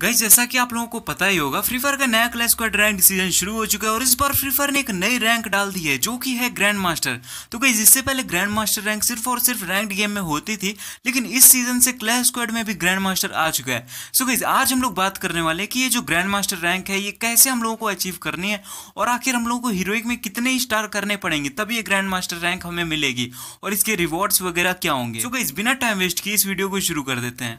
गई जैसा कि आप लोगों को पता ही होगा फ्री फायर का नया क्लास स्क्वाड रैंक सीजन शुरू हो चुका है और इस बार फ्री फायर ने एक नई रैंक डाल दी है जो कि है ग्रैंड मास्टर तो गई इससे पहले ग्रैंड मास्टर रैंक सिर्फ और सिर्फ रैंक गेम में होती थी लेकिन इस सीजन से क्लास स्क्वाड में भी ग्रैंड मास्टर आ चुका है सो गई आज हम लोग बात करने वाले कि ये जो ग्रैंड मास्टर रैंक है ये कैसे हम लोगों को अचीव करनी है और आखिर हम लोगों को हीरोइक में कितने स्टार करने पड़ेंगे तब ये ग्रैंड मास्टर रैंक हमें मिलेगी और इसके रिवॉर्ड्स वगैरह क्या होंगे सो गई बिना टाइम वेस्ट किए इस वीडियो को शुरू कर देते हैं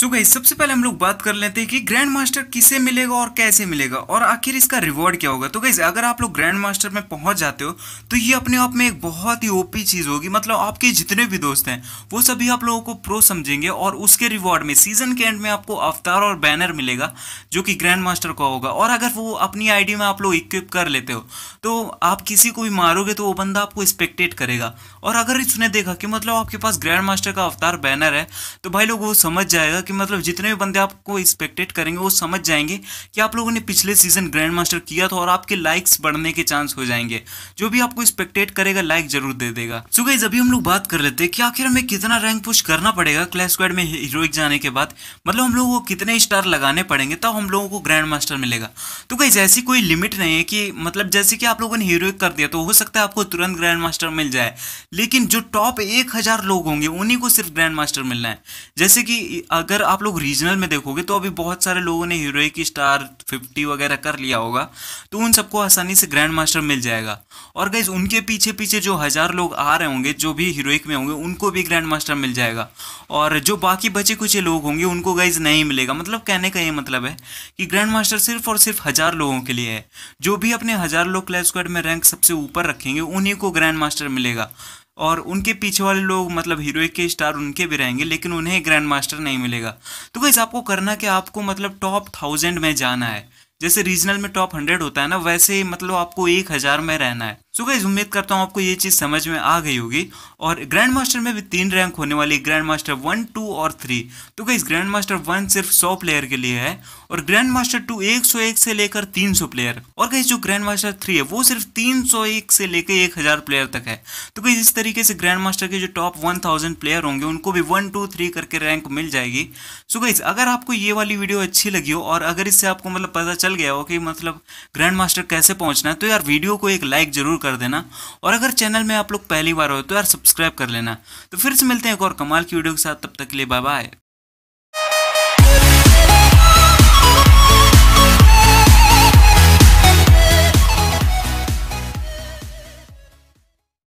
सो so गाइस सबसे पहले हम लोग बात कर लेते हैं कि ग्रैंड मास्टर किसे मिलेगा और कैसे मिलेगा और आखिर इसका रिवॉर्ड क्या होगा तो गाइस अगर आप लोग ग्रैंड मास्टर में पहुंच जाते हो तो ये अपने आप में एक बहुत ही ओपी चीज़ होगी मतलब आपके जितने भी दोस्त हैं वो सभी आप लोगों को प्रो समझेंगे और उसके रिवॉर्ड में सीजन के एंड में आपको अवतार और बैनर मिलेगा जो कि ग्रैंड मास्टर का होगा और अगर वो अपनी आई में आप लोग इक्विप कर लेते हो तो आप किसी को भी मारोगे तो वो बंदा आपको एक्सपेक्टेट करेगा और अगर इसने देखा कि मतलब आपके पास ग्रैंड मास्टर का अवतार बैनर है तो भाई लोग वो समझ जाएगा कि मतलब जितने भी बंदे आपको एक्सपेक्टेड करेंगे वो समझ जाएंगे कि आप लोगों ने पिछले सीजन ग्रैंड मास्टर किया था और आपके लाइक्स बढ़ने के चांस हो जाएंगे जो भी आपको एक्सपेक्टेड करेगा लाइक जरूर दे देगा सो गाइज अभी हम लोग बात कर लेते हैं कि आखिर हमें कितना रैंक पुश करना पड़ेगा क्लैश स्क्वाड में हीरोइक जाने के बाद मतलब हम लोगों को कितने स्टार लगाने पड़ेंगे तब हम लोगों को ग्रैंड मास्टर मिलेगा तो गाइज ऐसी कोई लिमिट नहीं है कि मतलब जैसे कि आप लोगों ने हीरोइक कर दिया तो हो सकता है आपको तुरंत ग्रैंड मास्टर मिल जाए लेकिन जो टॉप एक हजार लोग होंगे उन्हीं को सिर्फ ग्रैंड मास्टर मिलना है जैसे कि अगर अगर आप लोग रीजनल में देखोगे तो अभी बहुत सारे लोगों ने हीरोइक स्टार फिफ्टी वगैरह कर लिया होगा तो उन सबको आसानी से ग्रैंड मास्टर मिल जाएगा और गैज उनके पीछे पीछे जो हज़ार लोग आ रहे होंगे जो भी हीरोइक में होंगे उनको भी ग्रैंड मास्टर मिल जाएगा और जो बाकी बचे कुछ लोग होंगे उनको गाइज नहीं मिलेगा मतलब कहने का ये मतलब है कि ग्रैंड मास्टर सिर्फ और सिर्फ हज़ार लोगों के लिए है जो भी अपने हज़ार लोग क्लैश स्क्वाड में रैंक सबसे ऊपर रखेंगे उन्हीं को ग्रैंड मास्टर मिलेगा और उनके पीछे वाले लोग मतलब हीरोइक के स्टार उनके भी रहेंगे लेकिन उन्हें ग्रैंड मास्टर नहीं मिलेगा तो गैस आपको करना कि आपको मतलब टॉप थाउजेंड में जाना है जैसे रीजनल में टॉप हंड्रेड होता है ना वैसे ही मतलब आपको एक हज़ार में रहना है सो गाइज उम्मीद करता हूँ आपको ये चीज़ समझ में आ गई होगी और ग्रैंड मास्टर में भी तीन रैंक होने वाली ग्रैंड मास्टर वन टू और थ्री तो गाइज ग्रैंड मास्टर वन सिर्फ सौ प्लेयर के लिए है और ग्रैंड मास्टर टू एक सौ एक से लेकर तीन सौ प्लेयर और गाइज जो ग्रैंड मास्टर थ्री है वो सिर्फ तीन सौ एक से लेकर एक हज़ार प्लेयर तक है तो गाइज इस तरीके से ग्रैंड मास्टर के जो टॉप वन थाउजेंड प्लेयर होंगे उनको भी वन टू थ्री करके रैंक मिल जाएगी सो गाइज अगर आपको ये वाली वीडियो अच्छी लगी हो और अगर इससे आपको मतलब पता चल चल गया हो कि मतलब ग्रैंड मास्टर कैसे पहुंचना है तो यार वीडियो को एक लाइक ज़रूर कर देना और अगर चैनल में आप लोग पहली बार हो तो यार सब्सक्राइब कर लेना तो फिर से मिलते हैं एक और कमाल की वीडियो के साथ तब तक के लिए बाय बाय